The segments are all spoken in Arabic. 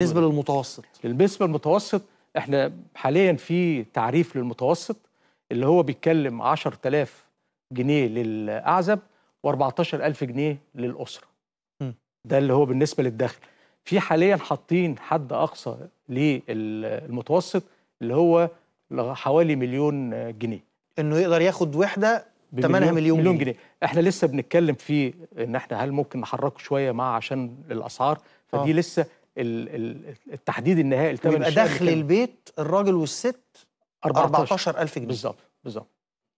بالنسبه للمتوسط بالنسبه للمتوسط احنا حاليا في تعريف للمتوسط اللي هو بيتكلم 10000 جنيه للاعزب و14000 جنيه للاسره م. ده اللي هو بالنسبه للدخل في حاليا حاطين حد اقصى للمتوسط اللي هو حوالي مليون جنيه انه يقدر ياخد وحده ثمنها مليون, مليون جنيه. جنيه احنا لسه بنتكلم في ان احنا هل ممكن نحركه شويه مع عشان الاسعار فدي آه. لسه التحديد النهائي لثمن يبقى دخل البيت الراجل والست 14000 جنيه بالظبط بالظبط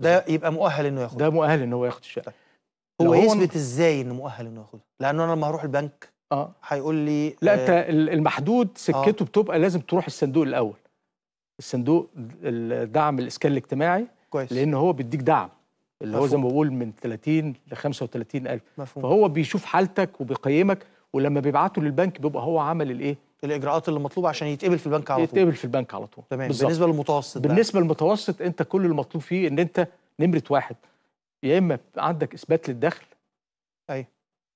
ده يبقى مؤهل انه ياخد ده مؤهل انه هو ياخد الشقه طيب. هو يثبت ازاي انه مؤهل انه ياخدها لانه انا لما هروح البنك اه هيقول لي لا آه، انت المحدود سكته آه بتبقى لازم تروح الصندوق الاول الصندوق الدعم الاسكان الاجتماعي كويس لان هو بيديك دعم اللي مفهوم. هو زي ما بقول من 30 ل 35 الف مفهوم. فهو بيشوف حالتك وبيقيمك ولما بيبعته للبنك بيبقى هو عمل الايه الاجراءات اللي مطلوبه عشان يتقبل في البنك على طول يتقبل في البنك على طول تمام بالزبط. بالنسبه للمتوسط بالنسبه للمتوسط انت كل المطلوب فيه ان انت نمره واحد يا اما عندك اثبات للدخل ايوه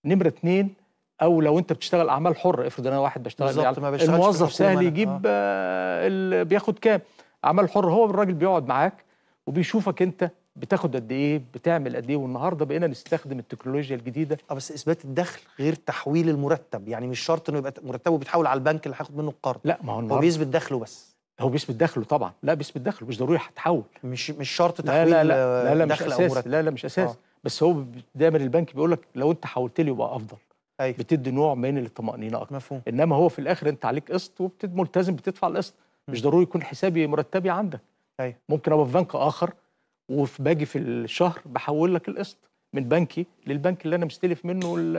نمره اثنين او لو انت بتشتغل اعمال حره افرض انا واحد بشتغل بالظبط ما بشتغلش الموظف سهل يجيب آه. آه، بياخد كام اعمال حره هو الراجل بيقعد معاك وبيشوفك انت بتاخد قد ايه بتعمل قد ايه والنهارده بقينا نستخدم التكنولوجيا الجديده اه بس اثبات الدخل غير تحويل المرتب يعني مش شرط انه يبقى مرتبه بيتحول على البنك اللي هياخد منه القرض لا ما هو النهارده هو بيثبت دخله بس هو بيثبت دخله طبعا لا بيثبت دخله مش ضروري هتحول مش مش شرط تحويل لا لا لا, لا, لا مش اساس لا لا مش اساس آه. بس هو دايما البنك بيقول لك لو انت حولت لي يبقى افضل أيوة. بتدي نوع من الطمانينه اكتر مفهوم انما هو في الاخر انت عليك قسط ملتزم بتدفع القسط مش ضروري يكون حسابي مرتبي عندك أيوة. ممكن ابقى في بنك اخر وفي باجي في الشهر بحول لك القسط من بنكي للبنك اللي انا مستلف منه الـ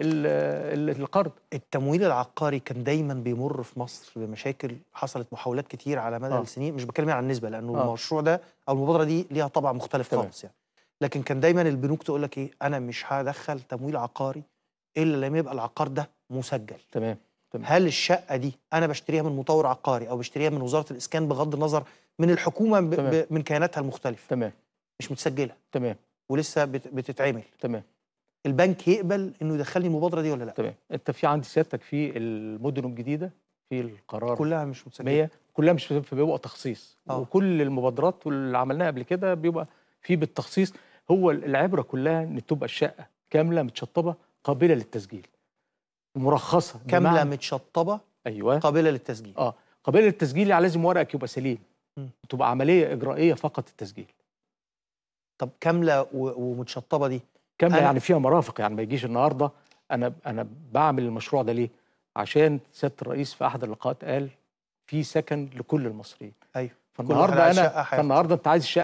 الـ الـ القرض التمويل العقاري كان دايما بيمر في مصر بمشاكل حصلت محاولات كتير على مدى آه. السنين مش بتكلم يعني عن النسبه لانه آه. المشروع ده او المبادره دي ليها طبع مختلف تمام. خالص يعني لكن كان دايما البنوك تقول لك ايه انا مش هدخل تمويل عقاري الا لما يبقى العقار ده مسجل تمام تمام. هل الشقه دي انا بشتريها من مطور عقاري او بشتريها من وزاره الاسكان بغض النظر من الحكومه ب... ب... من كياناتها المختلفه تمام مش متسجله تمام ولسه بت... بتتعمل تمام البنك يقبل انه يدخلني المبادره دي ولا لا تمام انت في عند سيادتك في المدن الجديده في القرار كلها مش متسجله كلها مش بيبقى تخصيص أوه. وكل المبادرات واللي عملناها قبل كده بيبقى في بالتخصيص هو العبره كلها ان تبقى الشقه كامله متشطبه قابله للتسجيل مرخصه كامله متشطبه ايوه قابله للتسجيل اه قابله للتسجيل يعني لازم ورقك يبقى سليم تبقى عمليه اجرائيه فقط التسجيل طب كامله ومتشطبه دي كامله يعني فيها مرافق يعني ما يجيش النهارده انا انا بعمل المشروع ده ليه عشان سياده الرئيس في احد اللقاءات قال في سكن لكل المصريين ايوه فالنهارده انا فالنهارده انت عايز الشقه